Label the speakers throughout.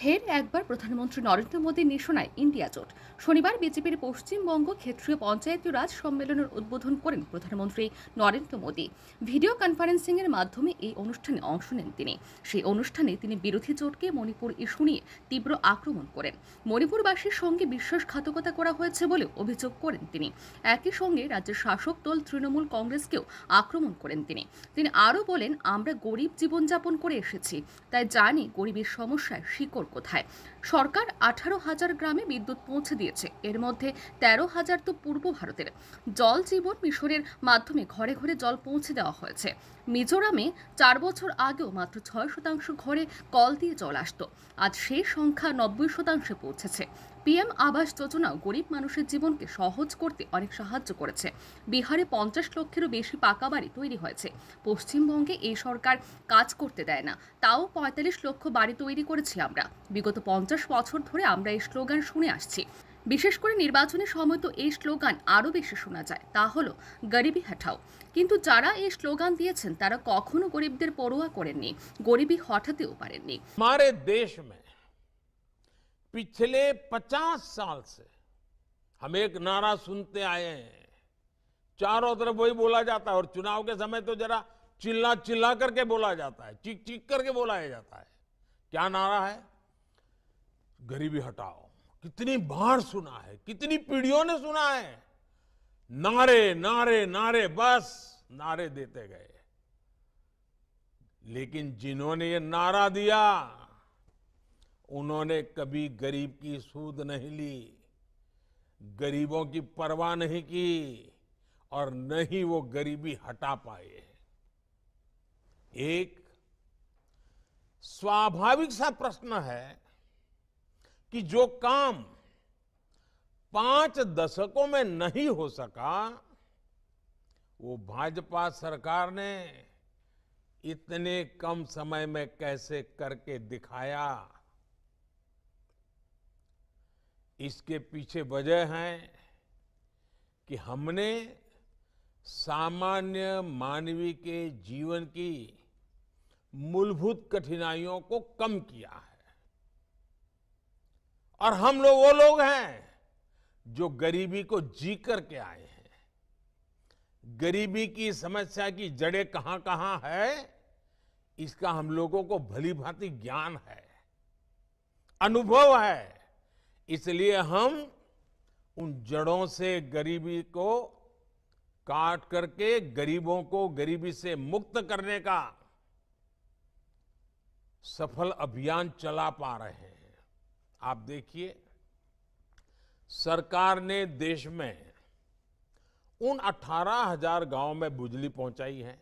Speaker 1: ফের একবার প্রধানমন্ত্রী নরেন্দ্র মোদীর নিশোনায় ইন্ডিয়া জোট শনিবার বিজেপির পশ্চিমবঙ্গ ক্ষেত্রীয় পঞ্চায়েতীয় রাজ সম্মেলনের উদ্বোধন করেন প্রধানমন্ত্রী নরেন্দ্র মোদী ভিডিও কনফারেন্সিংয়ের মাধ্যমে এই অনুষ্ঠানে অংশ নেন তিনি সেই অনুষ্ঠানে তিনি বিরোধী জোটকে মণিপুর ইস্যু নিয়ে তীব্র আক্রমণ করেন মণিপুরবাসীর সঙ্গে বিশ্বাসঘাতকতা করা হয়েছে বলে অভিযোগ করেন তিনি একই সঙ্গে রাজ্যের শাসক দল তৃণমূল কংগ্রেসকেও আক্রমণ করেন তিনি তিনি আরও বলেন আমরা গরিব জীবনযাপন করে এসেছি তাই জানি গরিবের সমস্যায় শিকড় কোথায় সরকার আঠারো হাজার গ্রামে বিদ্যুৎ পৌঁছে দিয়েছে এর মধ্যে তেরো হাজার তো পূর্ব ভারতের জল জীবন মিশরের মাধ্যমে ঘরে ঘরে জল পৌঁছে দেওয়া হয়েছে মিজোরামে চার বছর আগেও মাত্র ছয় শতাংশ ঘরে কল দিয়ে জল আসত আজ সেই সংখ্যা নব্বই শতাংশে পৌঁছেছে পিএম আবাস যোজনাও গরিব মানুষের জীবনকে সহজ করতে অনেক সাহায্য করেছে বিহারে পঞ্চাশ লক্ষেরও বেশি পাকা বাড়ি তৈরি হয়েছে পশ্চিমবঙ্গে এই সরকার কাজ করতে দেয় না তাও পঁয়তাল্লিশ লক্ষ বাড়ি তৈরি করেছি আমরা বিগত পঞ্চাশ বছর ধরে আমরা এই স্লোগান শুনে আসছি বিশেষ করে নির্বাচনের সময় তো এই স্লোগান আরও বেশি শোনা যায় তা হলো গরিবি হাঠাও কিন্তু যারা এই স্লোগান দিয়েছেন তারা কখনো গরিবদের পরোয়া করেননি গরিবি হঠাতেও পারেননি
Speaker 2: আমাদের দেশ মে पिछले 50 साल से हम एक नारा सुनते आए हैं चारों तरफ वही बोला जाता है और चुनाव के समय तो जरा चिल्ला चिल्ला करके बोला जाता है चीख चीख करके बोलाया जाता है क्या नारा है गरीबी हटाओ कितनी बार सुना है कितनी पीढ़ियों ने सुना है नारे नारे नारे बस नारे देते गए लेकिन जिन्होंने ये नारा दिया उन्होंने कभी गरीब की सूद नहीं ली गरीबों की परवाह नहीं की और न ही वो गरीबी हटा पाए एक स्वाभाविक सा प्रश्न है कि जो काम पांच दशकों में नहीं हो सका वो भाजपा सरकार ने इतने कम समय में कैसे करके दिखाया इसके पीछे वजह है कि हमने सामान्य मानवी के जीवन की मूलभूत कठिनाइयों को कम किया है और हम लोग वो लोग हैं जो गरीबी को जी करके आए हैं गरीबी की समस्या की जड़ें कहाँ कहाँ है इसका हम लोगों को भली भांति ज्ञान है अनुभव है इसलिए हम उन जड़ों से गरीबी को काट करके गरीबों को गरीबी से मुक्त करने का सफल अभियान चला पा रहे हैं आप देखिए सरकार ने देश में उन 18,000 हजार गांव में बिजली पहुंचाई है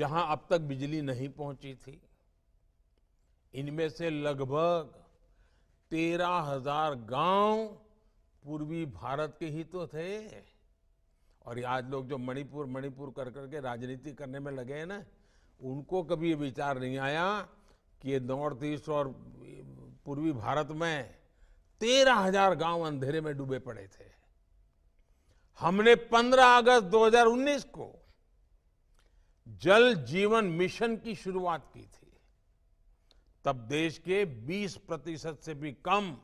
Speaker 2: जहां अब तक बिजली नहीं पहुंची थी इनमें से लगभग तेरह हजार गांव पूर्वी भारत के ही तो थे और ये आज लोग जो मणिपुर मणिपुर कर करके राजनीति करने में लगे हैं ना उनको कभी ये विचार नहीं आया कि ये नॉर्थ ईस्ट और पूर्वी भारत में तेरह हजार गांव अंधेरे में डूबे पड़े थे हमने 15 अगस्त 2019 को जल जीवन मिशन की शुरुआत की थी तब देश के 20 प्रतिशत से भी कम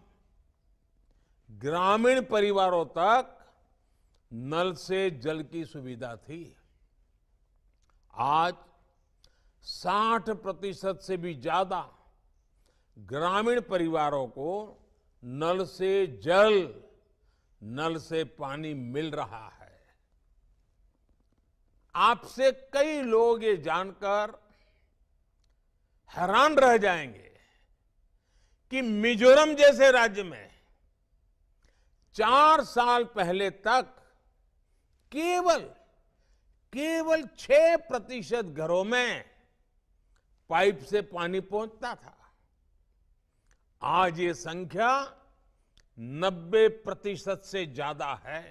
Speaker 2: ग्रामीण परिवारों तक नल से जल की सुविधा थी आज 60 प्रतिशत से भी ज्यादा ग्रामीण परिवारों को नल से जल नल से पानी मिल रहा है आपसे कई लोग ये जानकर हैरान रह जाएंगे कि मिजोरम जैसे राज्य में चार साल पहले तक केवल केवल छह प्रतिशत घरों में पाइप से पानी पहुंचता था आज ये संख्या 90 प्रतिशत से ज्यादा है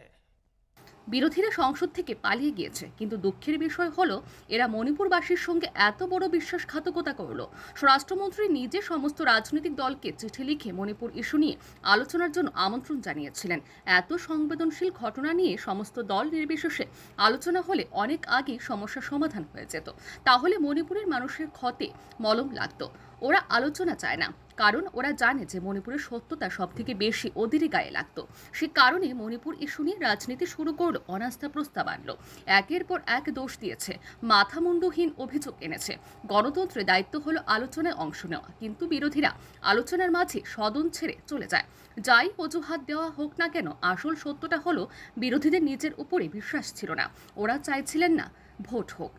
Speaker 1: বিরোধীরা সংসদ থেকে পালিয়ে গিয়েছে কিন্তু দুঃখের বিষয় হলো এরা মণিপুরবাসীর সঙ্গে এত বড় বিশ্বাসঘাতকতা করল স্বরাষ্ট্রমন্ত্রী নিজে সমস্ত রাজনৈতিক দলকে চিঠি লিখে মণিপুর ইস্যু নিয়ে আলোচনার জন্য আমন্ত্রণ জানিয়েছিলেন এত সংবেদনশীল ঘটনা নিয়ে সমস্ত দল নির্বিশেষে আলোচনা হলে অনেক আগেই সমস্যা সমাধান হয়ে যেত তাহলে মণিপুরের মানুষের ক্ষতে মলম লাগতো ওরা আলোচনা চায় না কারণ ওরা জানে যে মণিপুরের সত্যতা সব থেকে বেশি ওদেরই গায়ে লাগত সে কারণে মণিপুর ইস্যু নিয়ে রাজনীতি শুরু করলো অনাস্থা প্রস্তাব আনলো একের পর এক দোষ দিয়েছে মাথামুন্ডহীন অভিযোগ এনেছে গণতন্ত্রে দায়িত্ব হলো আলোচনায় অংশ নেওয়া কিন্তু বিরোধীরা আলোচনার মাঝে সদন ছেড়ে চলে যায় যাই অজুহাত দেওয়া হোক না কেন আসল সত্যটা হলো বিরোধীদের নিজের উপরে বিশ্বাস ছিল না ওরা চাইছিলেন না ভোট হোক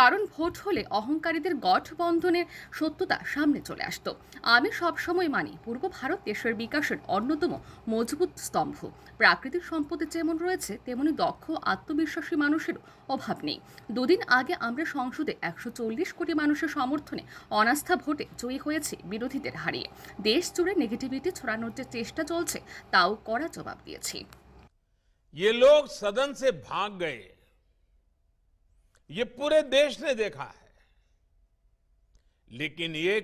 Speaker 1: কারণ ভোট হলে অহংকারীদের গঠবন্ধনের সত্যতা সামনে চলে আসত আমি সবসময় মানি পূর্ব ভারত দেশের বিকাশের অন্যতম মজবুত স্তম্ভ প্রাকৃতিক সম্পদে যেমন রয়েছে তেমনি দক্ষ আত্মবিশ্বাসী মানুষের অভাব নেই দুদিন আগে আমরা সংসদে একশো চল্লিশ কোটি মানুষের সমর্থনে অনাস্থা ভোটে জয়ী হয়েছে বিরোধীদের হারিয়ে দেশ জুড়ে নেগেটিভিটি ছড়ানোর যে চেষ্টা চলছে তাও কড়া জবাব দিয়েছি
Speaker 2: ये लोग सदन से भाग गए ये पूरे देश ने देखा है लेकिन ये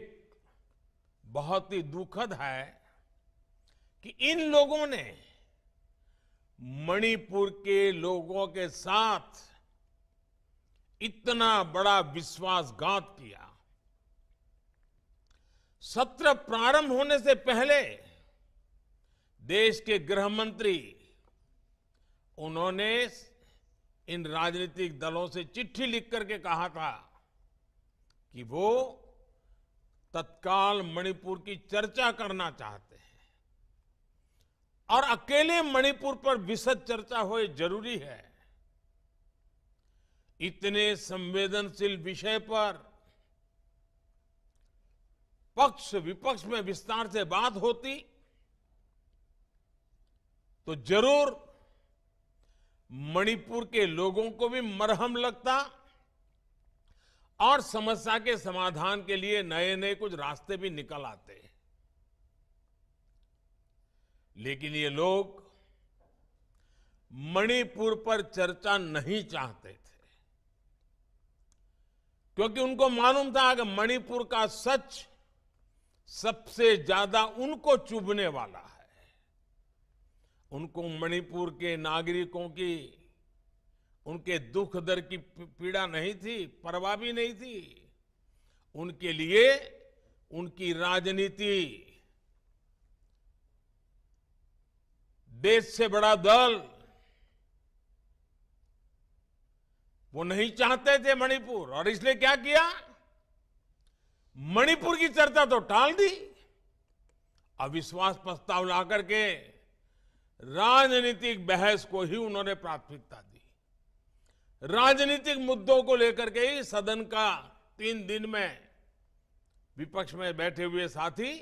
Speaker 2: बहुत ही दुखद है कि इन लोगों ने मणिपुर के लोगों के साथ इतना बड़ा विश्वासघात किया सत्र प्रारंभ होने से पहले देश के गृहमंत्री उन्होंने इन राजनीतिक दलों से चिट्ठी लिख करके कहा था कि वो तत्काल मणिपुर की चर्चा करना चाहते हैं और अकेले मणिपुर पर विशद चर्चा हो जरूरी है इतने संवेदनशील विषय पर पक्ष विपक्ष में विस्तार से बात होती तो जरूर मणिपुर के लोगों को भी मरहम लगता और समस्या के समाधान के लिए नए नए कुछ रास्ते भी निकल आते लेकिन ये लोग मणिपुर पर चर्चा नहीं चाहते थे क्योंकि उनको मालूम था कि मणिपुर का सच सबसे ज्यादा उनको चुभने वाला है उनको मणिपुर के नागरिकों की उनके दुख दर की पीड़ा नहीं थी परवाह भी नहीं थी उनके लिए उनकी राजनीति देश से बड़ा दल वो नहीं चाहते थे मणिपुर और इसलिए क्या किया मणिपुर की चर्चा तो टाल दी अविश्वास प्रस्ताव ला करके के राजनीतिक बहस को ही उन्होंने प्राथमिकता दी राजनीतिक मुद्दों को लेकर के ही सदन का तीन दिन में विपक्ष में बैठे हुए साथी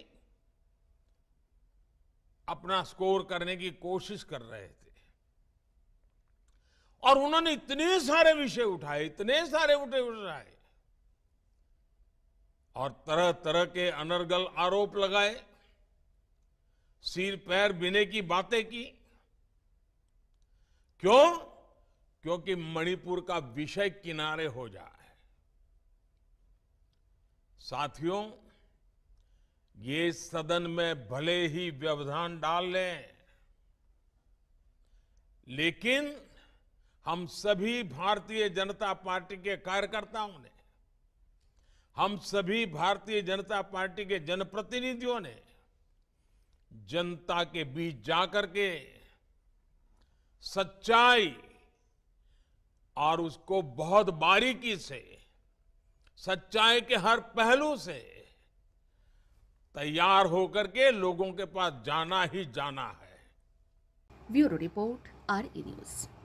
Speaker 2: अपना स्कोर करने की कोशिश कर रहे थे और उन्होंने इतने सारे विषय उठाए इतने सारे उठे उठाए और तरह तरह के अनर्गल आरोप लगाए सिर पैर बिने की बातें की क्यों क्योंकि मणिपुर का विषय किनारे हो जाए साथियों ये सदन में भले ही व्यवधान डाल लें लेकिन हम सभी भारतीय जनता पार्टी के कार्यकर्ताओं ने हम सभी भारतीय जनता पार्टी के जनप्रतिनिधियों ने जनता के बीच जाकर के सच्चाई और उसको बहुत बारीकी से सच्चाई के हर
Speaker 1: पहलू से
Speaker 2: तैयार होकर के लोगों के पास जाना ही जाना है
Speaker 1: ब्यूरो रिपोर्ट आर न्यूज़